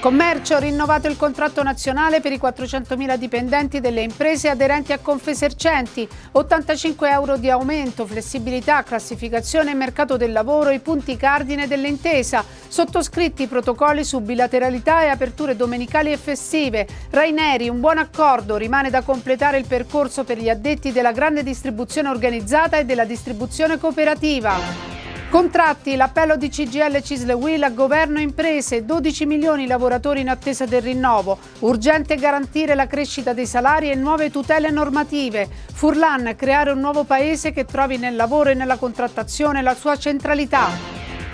Commercio ha rinnovato il contratto nazionale per i 400.000 dipendenti delle imprese aderenti a Confesercenti, 85 euro di aumento, flessibilità, classificazione e mercato del lavoro, i punti cardine dell'intesa, sottoscritti i protocolli su bilateralità e aperture domenicali e festive, Raineri, un buon accordo, rimane da completare il percorso per gli addetti della grande distribuzione organizzata e della distribuzione cooperativa. Contratti, l'appello di CGL Cisle Will a governo e imprese, 12 milioni di lavoratori in attesa del rinnovo, urgente garantire la crescita dei salari e nuove tutele normative, Furlan creare un nuovo paese che trovi nel lavoro e nella contrattazione la sua centralità.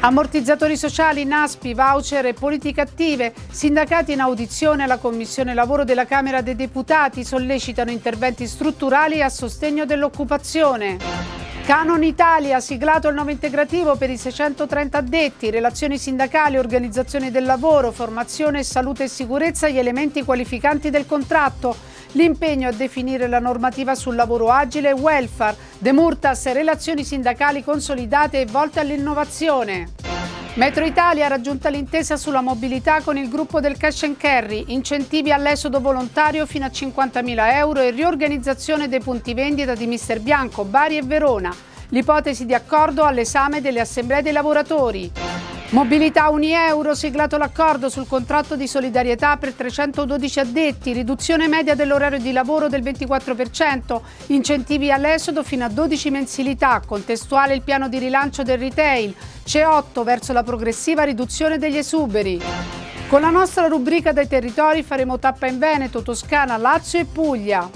Ammortizzatori sociali, NASPI, voucher e politiche attive, sindacati in audizione alla Commissione Lavoro della Camera dei Deputati sollecitano interventi strutturali a sostegno dell'occupazione. Canon Italia ha siglato il nuovo integrativo per i 630 addetti, relazioni sindacali, organizzazione del lavoro, formazione, salute e sicurezza, gli elementi qualificanti del contratto, l'impegno a definire la normativa sul lavoro agile e welfare, De Murtas, relazioni sindacali consolidate e volte all'innovazione. Metro Italia ha raggiunto l'intesa sulla mobilità con il gruppo del cash and carry, incentivi all'esodo volontario fino a 50.000 euro e riorganizzazione dei punti vendita di Mister Bianco, Bari e Verona. L'ipotesi di accordo all'esame delle assemblee dei lavoratori. Mobilità Unieuro, siglato l'accordo sul contratto di solidarietà per 312 addetti, riduzione media dell'orario di lavoro del 24%, incentivi all'esodo fino a 12 mensilità, contestuale il piano di rilancio del retail, ce 8 verso la progressiva riduzione degli esuberi. Con la nostra rubrica dei territori faremo tappa in Veneto, Toscana, Lazio e Puglia.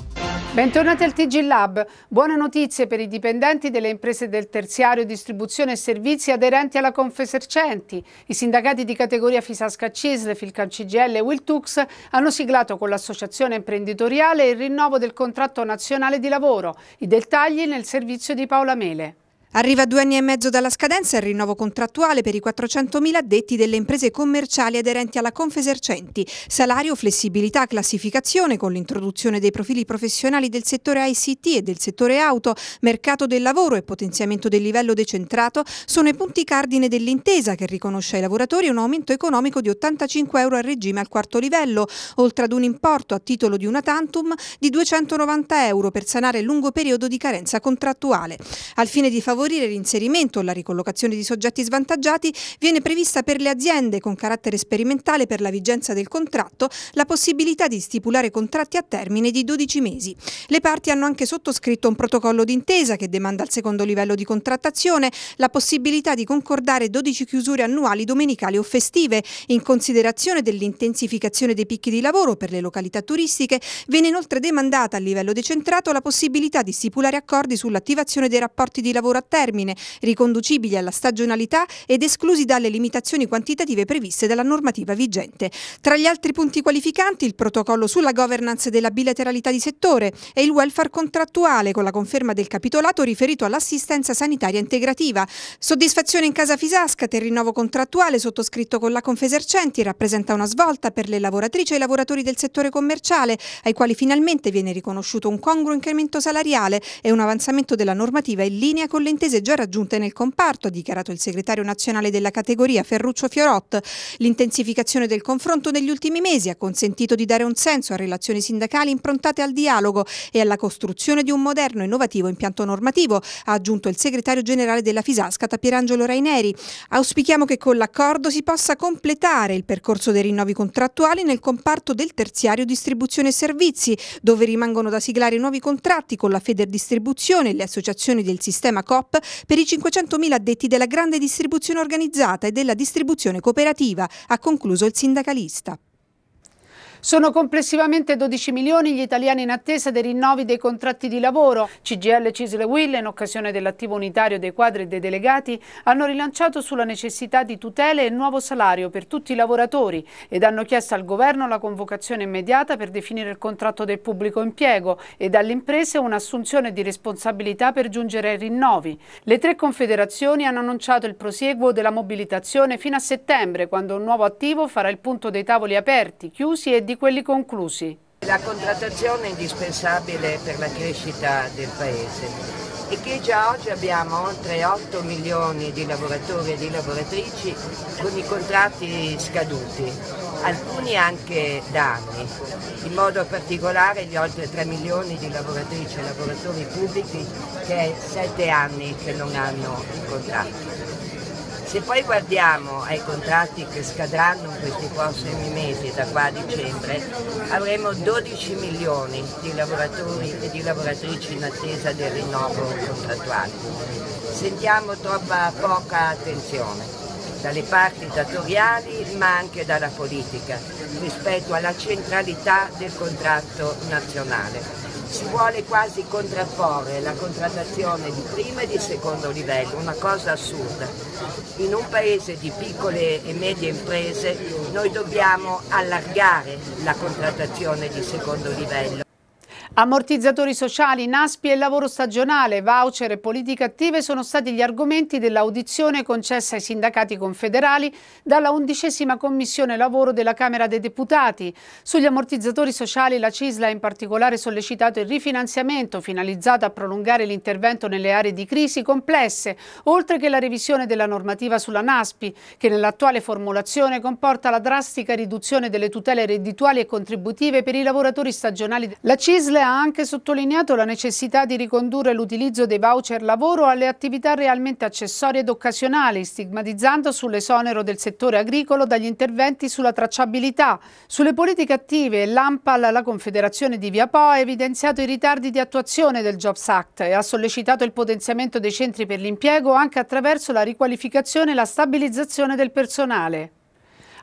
Bentornati al TG Lab. Buone notizie per i dipendenti delle imprese del terziario, distribuzione e servizi aderenti alla Confesercenti. I sindacati di categoria Fisasca Cisle, Filcancigl e Wiltux hanno siglato con l'associazione imprenditoriale il rinnovo del contratto nazionale di lavoro. I dettagli nel servizio di Paola Mele. Arriva a due anni e mezzo dalla scadenza il rinnovo contrattuale per i 400.000 addetti delle imprese commerciali aderenti alla Confesercenti. Salario, flessibilità, classificazione con l'introduzione dei profili professionali del settore ICT e del settore auto, mercato del lavoro e potenziamento del livello decentrato sono i punti cardine dell'intesa che riconosce ai lavoratori un aumento economico di 85 euro a regime al quarto livello, oltre ad un importo a titolo di una tantum di 290 euro per sanare il lungo periodo di carenza contrattuale. Al fine di favorire favorire l'inserimento o la ricollocazione di soggetti svantaggiati viene prevista per le aziende con carattere sperimentale per la vigenza del contratto la possibilità di stipulare contratti a termine di 12 mesi. Le parti hanno anche sottoscritto un protocollo d'intesa che demanda al secondo livello di contrattazione la possibilità di concordare 12 chiusure annuali domenicali o festive. In considerazione dell'intensificazione dei picchi di lavoro per le località turistiche, viene inoltre demandata a livello decentrato la possibilità di stipulare accordi sull'attivazione dei rapporti di lavoro a termine, riconducibili alla stagionalità ed esclusi dalle limitazioni quantitative previste dalla normativa vigente. Tra gli altri punti qualificanti il protocollo sulla governance della bilateralità di settore e il welfare contrattuale con la conferma del capitolato riferito all'assistenza sanitaria integrativa. Soddisfazione in casa Fisascat, il rinnovo contrattuale sottoscritto con la Confesercenti rappresenta una svolta per le lavoratrici e i lavoratori del settore commerciale, ai quali finalmente viene riconosciuto un congruo incremento salariale e un avanzamento della normativa in linea con le intese già raggiunte nel comparto, ha dichiarato il segretario nazionale della categoria Ferruccio Fiorot. L'intensificazione del confronto negli ultimi mesi ha consentito di dare un senso a relazioni sindacali improntate al dialogo e alla costruzione di un moderno e innovativo impianto normativo, ha aggiunto il segretario generale della Fisasca Pierangelo Raineri. Auspichiamo che con l'accordo si possa completare il percorso dei rinnovi contrattuali nel comparto del terziario distribuzione e servizi, dove rimangono da siglare nuovi contratti con la Feder Distribuzione e le associazioni del sistema COP app per i 500.000 addetti della grande distribuzione organizzata e della distribuzione cooperativa, ha concluso il sindacalista. Sono complessivamente 12 milioni gli italiani in attesa dei rinnovi dei contratti di lavoro. CGL Cisle Will, in occasione dell'attivo unitario dei quadri e dei delegati, hanno rilanciato sulla necessità di tutele e nuovo salario per tutti i lavoratori ed hanno chiesto al governo la convocazione immediata per definire il contratto del pubblico impiego e dalle imprese un'assunzione di responsabilità per giungere ai rinnovi. Le tre confederazioni hanno annunciato il prosieguo della mobilitazione fino a settembre, quando un nuovo attivo farà il punto dei tavoli aperti, chiusi e di quelli conclusi. La contrattazione è indispensabile per la crescita del Paese e che già oggi abbiamo oltre 8 milioni di lavoratori e di lavoratrici con i contratti scaduti, alcuni anche da anni, in modo particolare gli oltre 3 milioni di lavoratrici e lavoratori pubblici che è 7 anni che non hanno i contratti. Se poi guardiamo ai contratti che scadranno in questi prossimi mesi, da qua a dicembre, avremo 12 milioni di lavoratori e di lavoratrici in attesa del rinnovo contrattuale. Sentiamo troppa poca attenzione dalle parti datoriali ma anche dalla politica rispetto alla centralità del contratto nazionale si vuole quasi contrapporre la contrattazione di primo e di secondo livello, una cosa assurda. In un paese di piccole e medie imprese noi dobbiamo allargare la contrattazione di secondo livello. Ammortizzatori sociali, NASPI e lavoro stagionale, voucher e politiche attive sono stati gli argomenti dell'audizione concessa ai sindacati confederali dalla undicesima Commissione Lavoro della Camera dei Deputati. Sugli ammortizzatori sociali la CISLA ha in particolare sollecitato il rifinanziamento finalizzato a prolungare l'intervento nelle aree di crisi complesse, oltre che la revisione della normativa sulla NASPI, che nell'attuale formulazione comporta la drastica riduzione delle tutele reddituali e contributive per i lavoratori stagionali. La CISLA ha anche sottolineato la necessità di ricondurre l'utilizzo dei voucher lavoro alle attività realmente accessorie ed occasionali, stigmatizzando sull'esonero del settore agricolo dagli interventi sulla tracciabilità. Sulle politiche attive, l'AMPAL, la Confederazione di Via Po, ha evidenziato i ritardi di attuazione del Jobs Act e ha sollecitato il potenziamento dei centri per l'impiego anche attraverso la riqualificazione e la stabilizzazione del personale.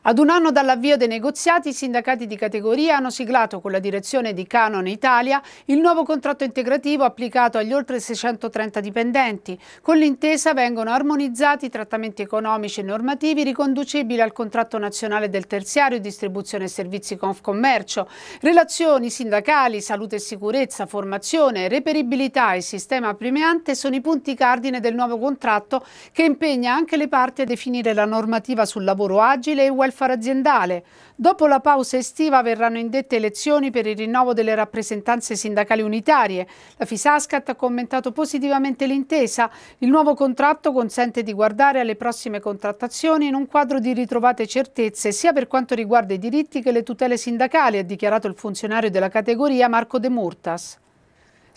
Ad un anno dall'avvio dei negoziati, i sindacati di categoria hanno siglato con la direzione di Canon Italia il nuovo contratto integrativo applicato agli oltre 630 dipendenti. Con l'intesa vengono armonizzati i trattamenti economici e normativi riconducibili al contratto nazionale del terziario, distribuzione e servizi Confcommercio, relazioni sindacali, salute e sicurezza, formazione, reperibilità e sistema premiante sono i punti cardine del nuovo contratto che impegna anche le parti a definire la normativa sul lavoro agile e welfare affare aziendale. Dopo la pausa estiva verranno indette elezioni per il rinnovo delle rappresentanze sindacali unitarie. La Fisascat ha commentato positivamente l'intesa. Il nuovo contratto consente di guardare alle prossime contrattazioni in un quadro di ritrovate certezze sia per quanto riguarda i diritti che le tutele sindacali, ha dichiarato il funzionario della categoria Marco De Murtas.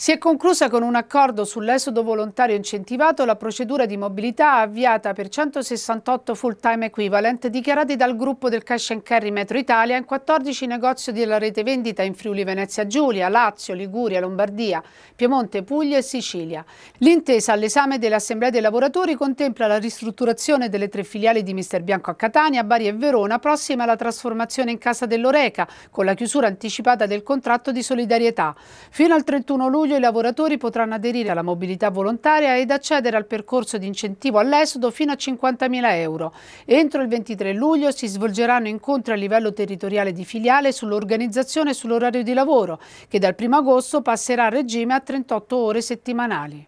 Si è conclusa con un accordo sull'esodo volontario incentivato la procedura di mobilità avviata per 168 full-time equivalent dichiarati dal gruppo del Cash and Carry Metro Italia in 14 negozi della rete vendita in Friuli Venezia Giulia, Lazio, Liguria, Lombardia, Piemonte, Puglia e Sicilia. L'intesa all'esame dell'Assemblea dei lavoratori contempla la ristrutturazione delle tre filiali di Mister Bianco a Catania, Bari e Verona, prossima alla trasformazione in Casa dell'Oreca, con la chiusura anticipata del contratto di solidarietà. Fino al 31 luglio luglio i lavoratori potranno aderire alla mobilità volontaria ed accedere al percorso di incentivo all'esodo fino a 50.000 euro. Entro il 23 luglio si svolgeranno incontri a livello territoriale di filiale sull'organizzazione e sull'orario di lavoro, che dal 1 agosto passerà a regime a 38 ore settimanali.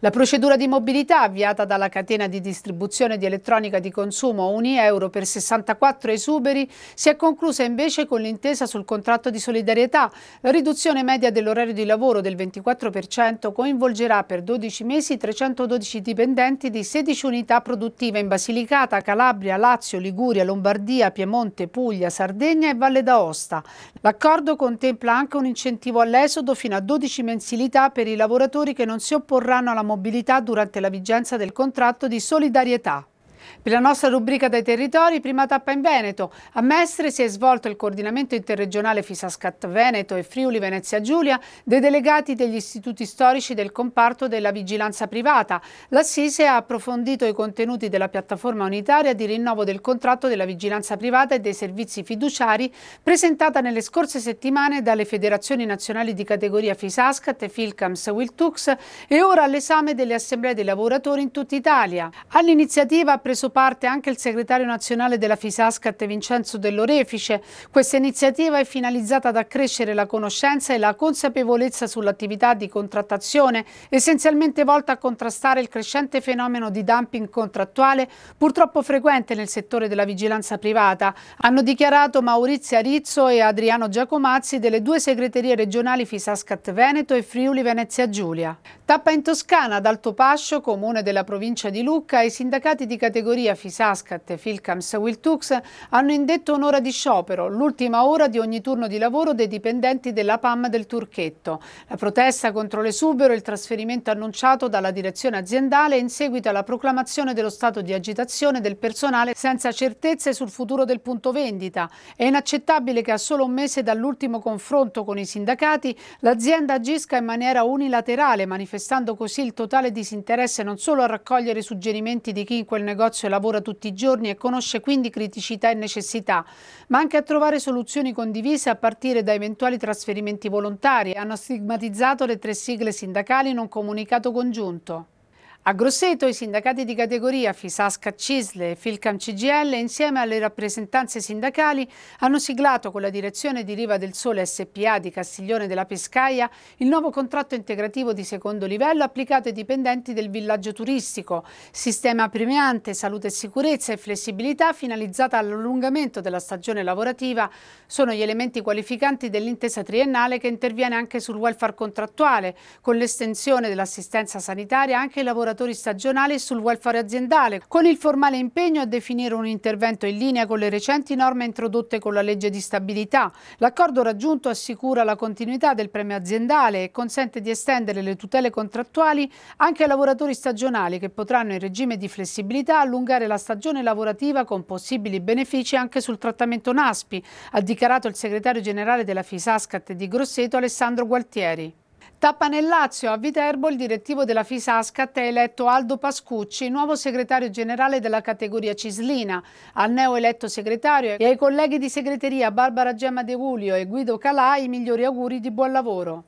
La procedura di mobilità avviata dalla catena di distribuzione di elettronica di consumo Unieuro per 64 esuberi si è conclusa invece con l'intesa sul contratto di solidarietà. La riduzione media dell'orario di lavoro del 24% coinvolgerà per 12 mesi 312 dipendenti di 16 unità produttive in Basilicata, Calabria, Lazio, Liguria, Lombardia, Piemonte, Puglia, Sardegna e Valle d'Aosta. L'accordo contempla anche un incentivo all'esodo fino a 12 mensilità per i lavoratori che non si opporranno alla mobilità durante la vigenza del contratto di solidarietà. Per la nostra rubrica dai territori, prima tappa in Veneto. A Mestre si è svolto il coordinamento interregionale Fisascat Veneto e Friuli Venezia Giulia dei delegati degli istituti storici del comparto della vigilanza privata. L'Assise ha approfondito i contenuti della piattaforma unitaria di rinnovo del contratto della vigilanza privata e dei servizi fiduciari presentata nelle scorse settimane dalle federazioni nazionali di categoria Fisascat e Filcams Wiltux e ora all'esame delle assemblee dei lavoratori in tutta Italia. All'iniziativa ha preso preso parte anche il segretario nazionale della Fisascat Vincenzo Dell'Orefice. Questa iniziativa è finalizzata ad accrescere la conoscenza e la consapevolezza sull'attività di contrattazione, essenzialmente volta a contrastare il crescente fenomeno di dumping contrattuale, purtroppo frequente nel settore della vigilanza privata. Hanno dichiarato Maurizia Rizzo e Adriano Giacomazzi delle due segreterie regionali Fisascat Veneto e Friuli Venezia Giulia. Tappa in Toscana, ad Alto Pascio, comune della provincia di Lucca, i sindacati di categoria categoria Fisascat, Filcams, Wiltux hanno indetto un'ora di sciopero, l'ultima ora di ogni turno di lavoro dei dipendenti della PAM del Turchetto. La protesta contro l'esubero e il trasferimento annunciato dalla direzione aziendale in seguito alla proclamazione dello stato di agitazione del personale senza certezze sul futuro del punto vendita. È inaccettabile che a solo un mese dall'ultimo confronto con i sindacati l'azienda agisca in maniera unilaterale, manifestando così il totale disinteresse non solo a raccogliere suggerimenti di chi in quel negozio spazio cioè e lavora tutti i giorni e conosce quindi criticità e necessità, ma anche a trovare soluzioni condivise a partire da eventuali trasferimenti volontari, hanno stigmatizzato le tre sigle sindacali in un comunicato congiunto. A Grosseto i sindacati di categoria Fisasca Cisle e Filcam CGL insieme alle rappresentanze sindacali hanno siglato con la direzione di Riva del Sole SPA di Castiglione della Pescaia il nuovo contratto integrativo di secondo livello applicato ai dipendenti del villaggio turistico, sistema premiante, salute e sicurezza e flessibilità finalizzata all'allungamento della stagione lavorativa sono gli elementi qualificanti dell'intesa triennale che interviene anche sul welfare contrattuale con l'estensione dell'assistenza sanitaria anche ai lavoratori lavoratori stagionali e sul welfare aziendale, con il formale impegno a definire un intervento in linea con le recenti norme introdotte con la legge di stabilità. L'accordo raggiunto assicura la continuità del premio aziendale e consente di estendere le tutele contrattuali anche ai lavoratori stagionali che potranno in regime di flessibilità allungare la stagione lavorativa con possibili benefici anche sul trattamento NASPI, ha dichiarato il segretario generale della FISASCAT di Grosseto Alessandro Gualtieri. Tappa nel Lazio, a Viterbo il direttivo della Fisascat ha eletto Aldo Pascucci, nuovo segretario generale della categoria Cislina. Al neo eletto segretario e ai colleghi di segreteria Barbara Gemma De Guglio e Guido Calà i migliori auguri di buon lavoro.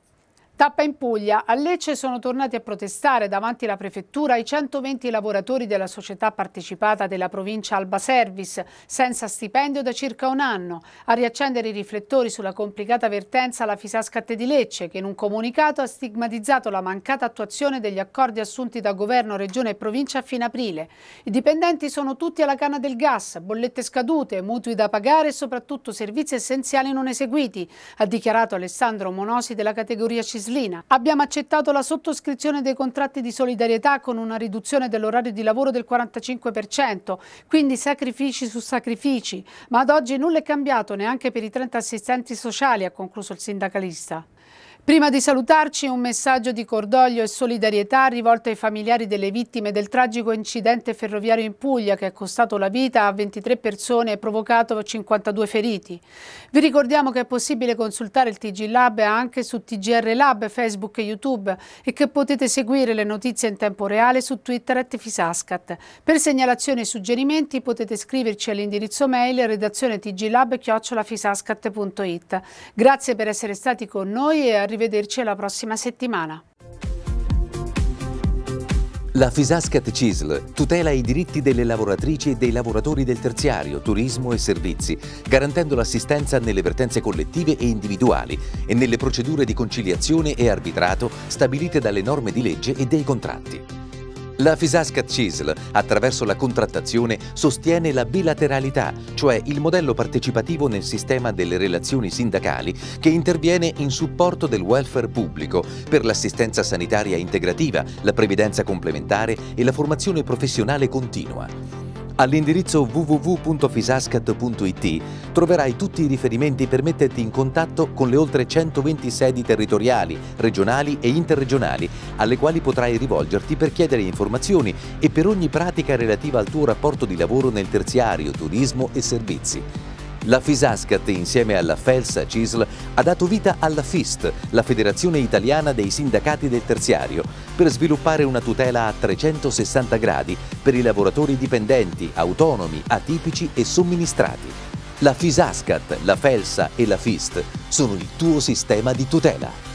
Tappa in Puglia. A Lecce sono tornati a protestare davanti alla prefettura i 120 lavoratori della società partecipata della provincia Alba Service, senza stipendio da circa un anno. A riaccendere i riflettori sulla complicata vertenza la Fisascatte di Lecce, che in un comunicato ha stigmatizzato la mancata attuazione degli accordi assunti da governo, regione e provincia a fine aprile. I dipendenti sono tutti alla canna del gas, bollette scadute, mutui da pagare e soprattutto servizi essenziali non eseguiti, ha dichiarato Alessandro Monosi della categoria Cisle Slina. Abbiamo accettato la sottoscrizione dei contratti di solidarietà con una riduzione dell'orario di lavoro del 45%, quindi sacrifici su sacrifici, ma ad oggi nulla è cambiato neanche per i 30 assistenti sociali, ha concluso il sindacalista. Prima di salutarci un messaggio di cordoglio e solidarietà rivolto ai familiari delle vittime del tragico incidente ferroviario in Puglia che ha costato la vita a 23 persone e provocato 52 feriti. Vi ricordiamo che è possibile consultare il TG Lab anche su TGR Lab, Facebook e YouTube e che potete seguire le notizie in tempo reale su Twitter e Fisascat. Per segnalazioni e suggerimenti potete scriverci all'indirizzo mail redazione tglab.fisascat.it. Grazie per essere stati con noi e a arrivederci alla prossima settimana. La Fisascat CISL tutela i diritti delle lavoratrici e dei lavoratori del terziario, turismo e servizi, garantendo l'assistenza nelle vertenze collettive e individuali e nelle procedure di conciliazione e arbitrato stabilite dalle norme di legge e dei contratti. La Fisasca CISL, attraverso la contrattazione, sostiene la bilateralità, cioè il modello partecipativo nel sistema delle relazioni sindacali che interviene in supporto del welfare pubblico per l'assistenza sanitaria integrativa, la previdenza complementare e la formazione professionale continua. All'indirizzo www.fisascat.it troverai tutti i riferimenti per metterti in contatto con le oltre 120 sedi territoriali, regionali e interregionali, alle quali potrai rivolgerti per chiedere informazioni e per ogni pratica relativa al tuo rapporto di lavoro nel terziario, turismo e servizi. La Fisascat, insieme alla Felsa CISL, ha dato vita alla FIST, la Federazione Italiana dei Sindacati del Terziario, per sviluppare una tutela a 360 gradi per i lavoratori dipendenti, autonomi, atipici e somministrati. La Fisascat, la Felsa e la FIST sono il tuo sistema di tutela.